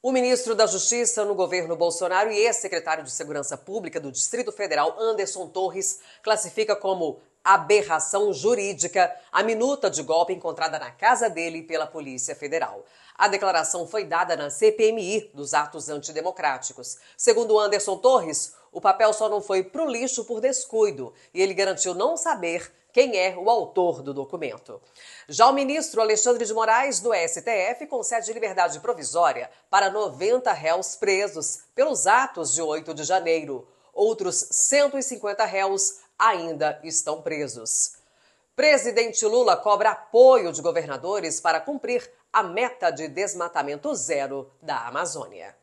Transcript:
O ministro da Justiça no governo Bolsonaro e ex-secretário de Segurança Pública do Distrito Federal, Anderson Torres, classifica como aberração jurídica a minuta de golpe encontrada na casa dele pela Polícia Federal. A declaração foi dada na CPMI dos atos antidemocráticos. Segundo Anderson Torres, o papel só não foi pro lixo por descuido e ele garantiu não saber quem é o autor do documento. Já o ministro Alexandre de Moraes, do STF, concede liberdade provisória para 90 réus presos pelos atos de 8 de janeiro. Outros 150 réus ainda estão presos. Presidente Lula cobra apoio de governadores para cumprir a meta de desmatamento zero da Amazônia.